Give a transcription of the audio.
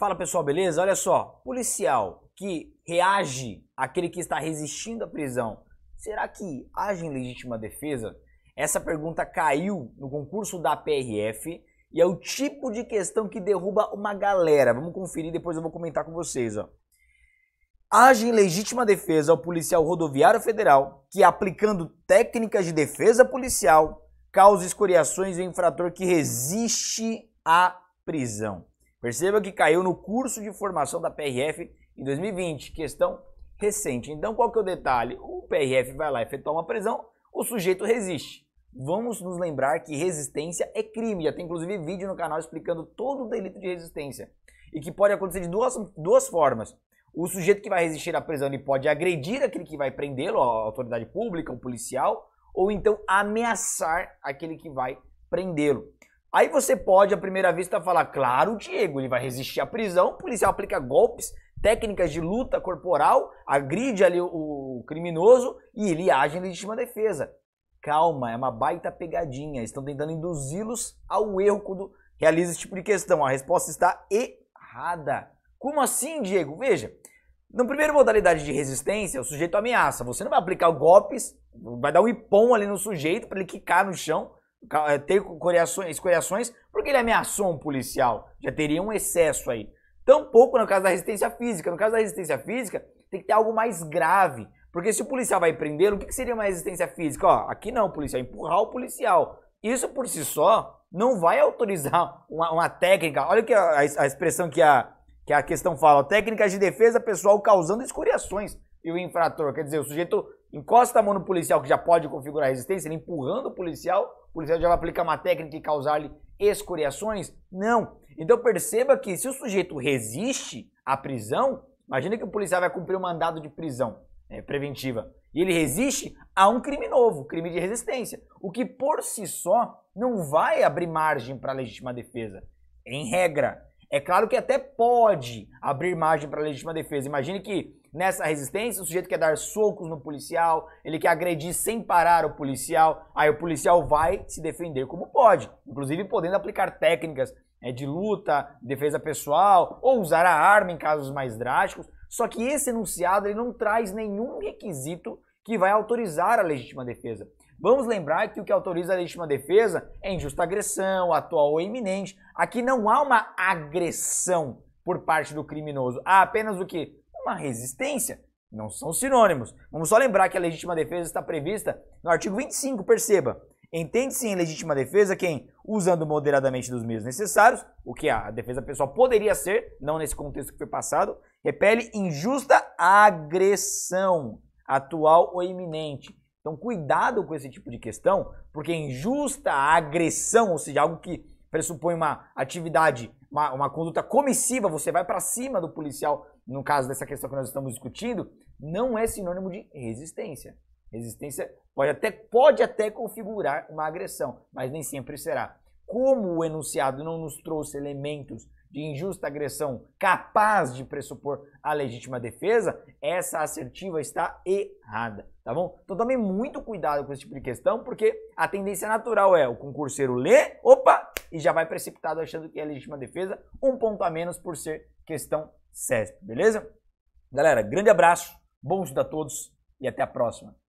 Fala pessoal, beleza? Olha só, policial que reage àquele que está resistindo à prisão, será que age em legítima defesa? Essa pergunta caiu no concurso da PRF e é o tipo de questão que derruba uma galera. Vamos conferir, depois eu vou comentar com vocês. Ó. Age em legítima defesa o policial rodoviário federal que, aplicando técnicas de defesa policial, causa escoriações ao infrator que resiste à prisão. Perceba que caiu no curso de formação da PRF em 2020, questão recente. Então, qual que é o detalhe? O PRF vai lá efetuar uma prisão, o sujeito resiste. Vamos nos lembrar que resistência é crime. Já tem inclusive vídeo no canal explicando todo o delito de resistência. E que pode acontecer de duas, duas formas. O sujeito que vai resistir à prisão ele pode agredir aquele que vai prendê-lo, a autoridade pública, o policial, ou então ameaçar aquele que vai prendê-lo. Aí você pode, à primeira vista, falar, claro, Diego, ele vai resistir à prisão, o policial aplica golpes, técnicas de luta corporal, agride ali o, criminoso e ele age em legítima defesa. Calma, é uma baita pegadinha. Estão tentando induzi-los ao erro quando realiza esse tipo de questão. A resposta está errada. Como assim, Diego? Veja, na primeira modalidade de resistência, o sujeito ameaça. Você não vai aplicar golpes, vai dar um ipom ali no sujeito para ele quicar no chão. Eh, ter coreações, coreações porque ele ameaçou um policial. Já teria um excesso aí. Tampouco no caso da resistência física. No caso da resistência física, tem que ter algo mais grave. Porque se o policial vai prender, o que seria uma resistência física? Ó, aqui não, policial, empurrar o policial. Isso por si só não vai autorizar uma, uma técnica. Olha que a, a, expressão que a, que a questão fala: técnicas de defesa pessoal causando escoriações. E o infrator, quer dizer, o sujeito encosta a mão no policial, que já pode configurar resistência, ele empurrando o policial, o policial já vai aplicar uma técnica e causar-lhe escoriações? Não. Então perceba que se o sujeito resiste à prisão, imagina que o policial vai cumprir um mandado de prisão é, preventiva. E ele resiste a um crime novo, crime de resistência. O que por si só não vai abrir margem para a legítima defesa. Em regra, é claro que até pode abrir margem para legítima defesa. Imagine que nessa resistência o sujeito quer dar socos no policial, ele quer agredir sem parar o policial, aí o policial vai se defender como pode, inclusive podendo aplicar técnicas é, de luta, defesa pessoal ou usar a arma em casos mais drásticos. Só que esse enunciado ele não traz nenhum requisito que vai autorizar a legítima defesa. Vamos lembrar que o que autoriza a legítima defesa é injusta agressão, atual ou iminente. Aqui não há uma agressão por parte do criminoso, há apenas o que? Uma resistência. Não são sinônimos. Vamos só lembrar que a legítima defesa está prevista no artigo 25, perceba. Entende-se em legítima defesa quem, usando moderadamente dos meios necessários, o que a defesa pessoal poderia ser, não nesse contexto que foi passado, repele injusta agressão, atual ou iminente. Então, cuidado com esse tipo de questão, porque injusta agressão, ou seja, algo que pressupõe uma atividade, uma, uma conduta comissiva, você vai para cima do policial, no caso dessa questão que nós estamos discutindo, não é sinônimo de resistência. Resistência pode até, pode até configurar uma agressão, mas nem sempre será. Como o enunciado não nos trouxe elementos de injusta agressão capaz de pressupor a legítima defesa, essa assertiva está errada tá bom? Então tome muito cuidado com esse tipo de questão, porque a tendência natural é o concurseiro ler, opa, e já vai precipitado achando que é legítima defesa, um ponto a menos por ser questão CESP, beleza? Galera, grande abraço, bom estudo a todos e até a próxima.